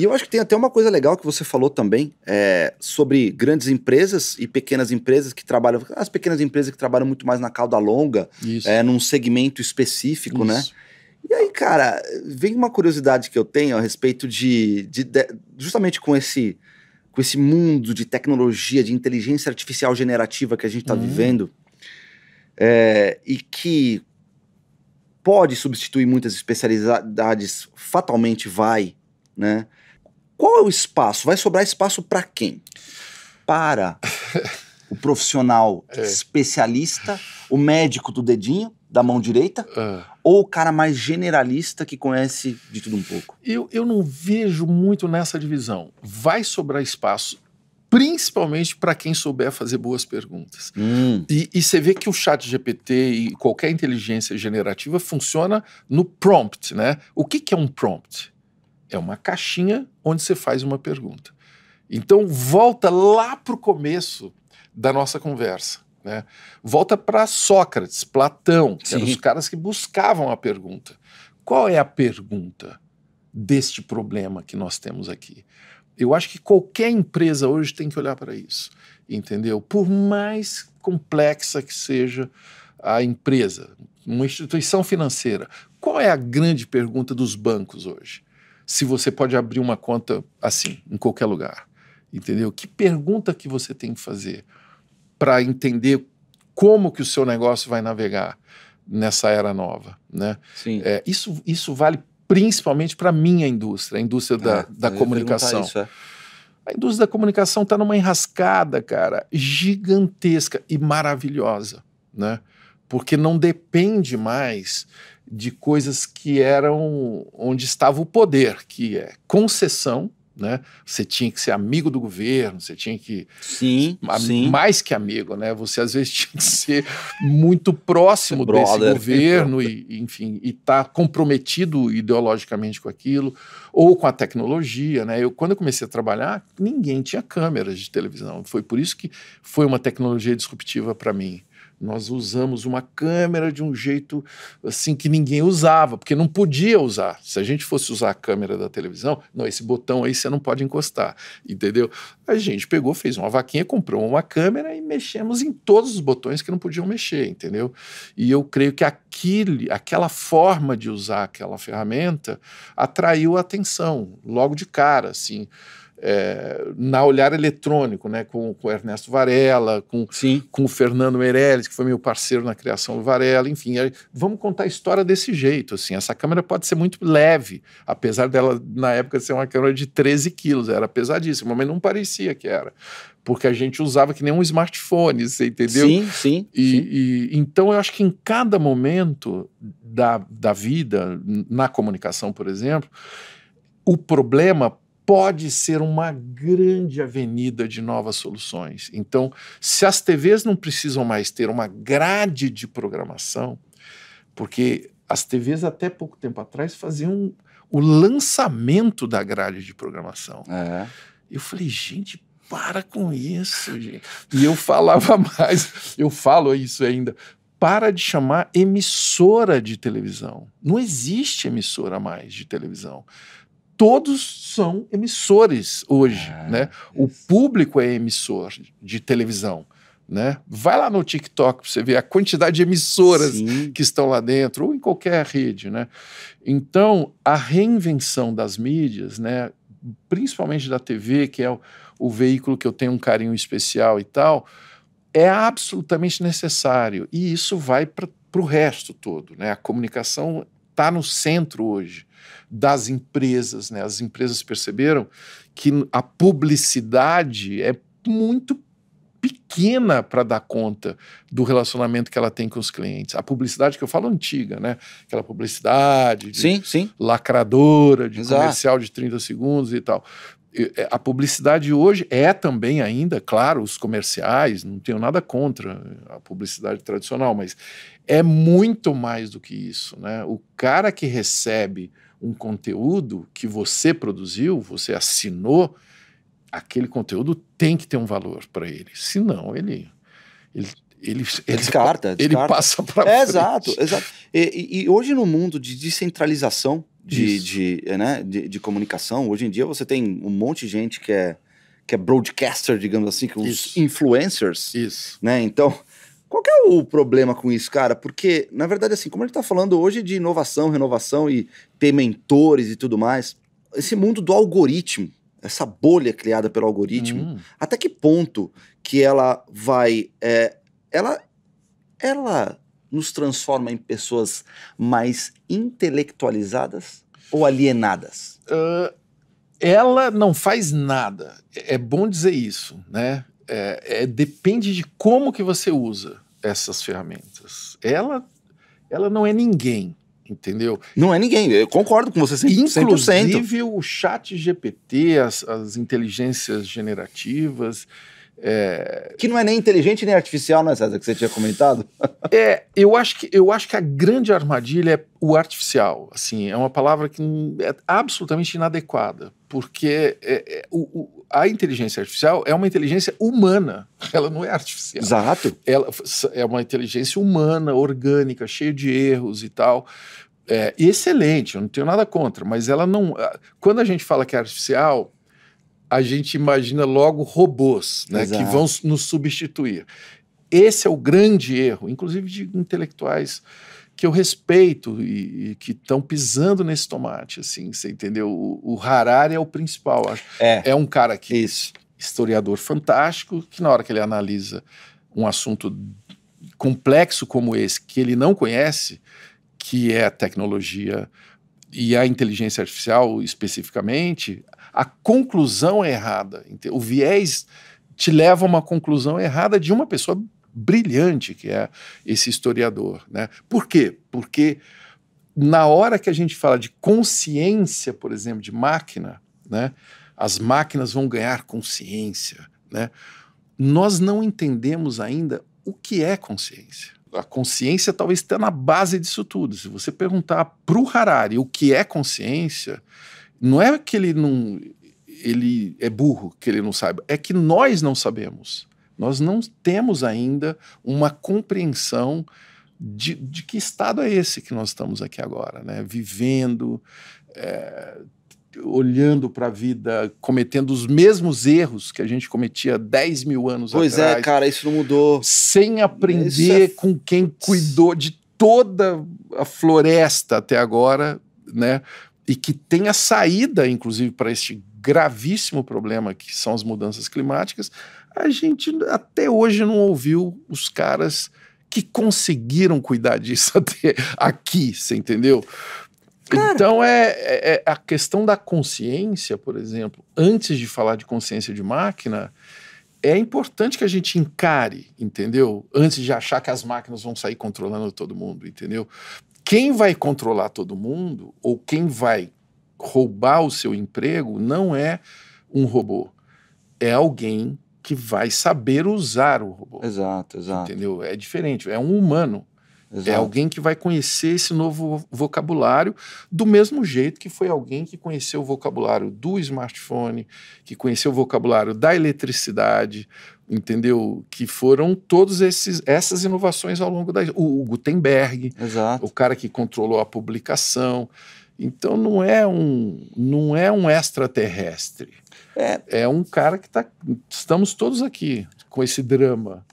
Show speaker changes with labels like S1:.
S1: E eu acho que tem até uma coisa legal que você falou também é, sobre grandes empresas e pequenas empresas que trabalham. As pequenas empresas que trabalham muito mais na cauda longa, é, num segmento específico, né? Isso. né? E aí, cara, vem uma curiosidade que eu tenho a respeito de, de, de, justamente com esse com esse mundo de tecnologia, de inteligência artificial generativa que a gente está uhum. vivendo é, e que pode substituir muitas especialidades, fatalmente vai, né? Qual é o espaço? Vai sobrar espaço para quem? Para o profissional é. especialista, o médico do dedinho, da mão direita, é. ou o cara
S2: mais generalista que conhece de tudo um pouco? Eu, eu não vejo muito nessa divisão. Vai sobrar espaço principalmente para quem souber fazer boas perguntas. Hum. E, e, você vê que o chat GPT e qualquer inteligência generativa funciona no prompt, né? O que, que é um prompt? É uma caixinha onde você faz uma pergunta. Então, volta lá para o começo da nossa conversa. Né? Volta para Sócrates, Platão, que eram os caras que buscavam a pergunta. Qual é a pergunta deste problema que nós temos aqui? Eu acho que qualquer empresa hoje tem que olhar para isso, entendeu? Por mais complexa que seja a empresa, uma instituição financeira, qual é a grande pergunta dos bancos hoje? se você pode abrir uma conta assim, em qualquer lugar. Entendeu? Que pergunta que você tem que fazer para entender como que o seu negócio vai navegar nessa era nova, né? Sim. É, isso, isso vale principalmente para a minha indústria, a indústria da, é, da comunicação. Isso, é. A indústria da comunicação está numa enrascada, cara, gigantesca e maravilhosa, né? porque não depende mais de coisas que eram onde estava o poder, que é concessão, né? Você tinha que ser amigo do governo, você tinha que. Sim, sim. Mais que amigo, né? Você às vezes tinha que ser muito próximo ser desse brother, governo e, enfim, e estar tá comprometido ideologicamente com aquilo, ou com a tecnologia, né? Eu, quando eu comecei a trabalhar, ninguém tinha câmeras de televisão. Foi por isso que foi uma tecnologia disruptiva para mim. Nós usamos uma câmera de um jeito assim que ninguém usava, porque não podia usar. Se a gente fosse usar a câmera da televisão, não, esse botão aí você não pode encostar, entendeu? A gente pegou, fez uma vaquinha, comprou uma câmera e mexemos em todos os botões que não podiam mexer, entendeu? E eu creio que aquele, aquela forma de usar aquela ferramenta atraiu a atenção logo de cara, assim é, na Olhar Eletrônico, né, com, com Ernesto Varela, com, Sim. com o Fernando Meirelles, que foi meu parceiro na criação do Varela, enfim, vamos contar a história desse jeito, assim, essa câmera pode ser muito leve, apesar dela, na época, ser uma câmera de 13 quilos, era pesadíssima, mas não parecia que era, porque a gente usava que nem um smartphone, você entendeu? Sim, sim. E, sim. e então eu acho que em cada momento da, da vida, na comunicação, por exemplo, o problema pode ser uma grande avenida de novas soluções. Então, se as TVs não precisam mais ter uma grade de programação, porque as TVs até pouco tempo atrás faziam o lançamento da grade de programação. É. Eu falei, gente, para com isso, gente. E eu falava mais, eu falo isso ainda. Para de chamar emissora de televisão. Não existe emissora mais de televisão todos são emissores hoje, ah, né? Isso. O público é emissor de televisão. Né? Vai lá no TikTok para você ver a quantidade de emissoras Sim. que estão lá dentro, ou em qualquer rede. Né? Então, a reinvenção das mídias, né? principalmente da TV, que é o, o veículo que eu tenho um carinho especial e tal, é absolutamente necessário. E isso vai para o resto todo. Né? A comunicação está no centro hoje das empresas. Né? As empresas perceberam que a publicidade é muito pequena para dar conta do relacionamento que ela tem com os clientes. A publicidade que eu falo é antiga, né? Aquela publicidade sim, sim. lacradora, de Exato. comercial de 30 segundos e tal. É, a publicidade hoje é também ainda, claro, os comerciais, não tenho nada contra a publicidade tradicional, mas é muito mais do que isso, né? O cara que recebe um conteúdo que você produziu, você assinou, aquele conteúdo tem que ter um valor para ele, senão ele ele ele, ele, descarta, ele passa para é, Exato, exato. E, e, hoje no mundo
S1: de descentralização, de, de, né, de, de, comunicação. Hoje em dia você tem um monte de gente que é, que é broadcaster, digamos assim, que os influencers. Isso. Né? Então, qual é o problema com isso, cara? Porque, na verdade, assim, como a gente está falando hoje de inovação, renovação e ter mentores e tudo mais, esse mundo do algoritmo, essa bolha criada pelo algoritmo, hum. até que ponto que ela vai... É, ela, ela nos transforma em pessoas mais
S2: intelectualizadas ou alienadas? Uh, ela não faz nada. É bom dizer isso, né? É, é, depende de como que você usa essas ferramentas. Ela, ela não é ninguém, entendeu? Não é ninguém, eu concordo com você 100%. Inclusive o chat GPT, as, as inteligências generativas, é... Que não é nem inteligente nem artificial, né, César, que você tinha comentado? é, eu acho, que, eu acho que a grande armadilha é o artificial. Assim, é uma palavra que é absolutamente inadequada, porque é, é, é, o, o, a inteligência artificial é uma inteligência humana, ela não é artificial. Exato. Ela é uma inteligência humana, orgânica, cheia de erros e tal. É, excelente, eu não tenho nada contra, mas ela não. Quando a gente fala que é artificial, a gente imagina logo robôs, né, que vão nos substituir. Esse é o grande erro, inclusive de intelectuais que eu respeito e, e que estão pisando nesse tomate, assim, você entendeu? O, o Harari é o principal, acho. É, é um cara que Isso. historiador fantástico, que na hora que ele analisa um assunto complexo como esse que ele não conhece, que é a tecnologia e a inteligência artificial especificamente, a conclusão é errada. O viés te leva a uma conclusão errada de uma pessoa brilhante que é esse historiador. Né? Por quê? Porque na hora que a gente fala de consciência, por exemplo, de máquina, né? as máquinas vão ganhar consciência. Né? Nós não entendemos ainda o que é consciência a consciência talvez está na base disso tudo. Se você perguntar para o Harari o que é consciência, não é que ele não ele é burro que ele não saiba, é que nós não sabemos. Nós não temos ainda uma compreensão de, de que estado é esse que nós estamos aqui agora, né? Vivendo, é, olhando para a vida, cometendo os mesmos erros que a gente cometia 10 mil anos pois é, atrás. Pois é, cara, isso não mudou. Sem aprender é... com quem cuidou de toda a floresta até agora, né? E que tenha saída, inclusive, para este gravíssimo problema que são as mudanças climáticas, a gente até hoje não ouviu os caras que conseguiram cuidar disso até aqui, você entendeu? Cara, então é, é, é, a questão da consciência, por exemplo, antes de falar de consciência de máquina, é importante que a gente encare, entendeu? Antes de achar que as máquinas vão sair controlando todo mundo, entendeu? Quem vai controlar todo mundo ou quem vai roubar o seu emprego não é um robô, é alguém que vai saber usar o robô. Exato, exato. Entendeu? É diferente, é um humano é Exato. É alguém que vai conhecer esse novo vocabulário do mesmo jeito que foi alguém que conheceu o vocabulário do smartphone, que conheceu o vocabulário da eletricidade, entendeu? Que foram todas essas inovações ao longo da. O, o Gutenberg, Exato. o cara que controlou a publicação. Então não é um, não é um extraterrestre. É, é um cara que está. estamos todos aqui com esse drama.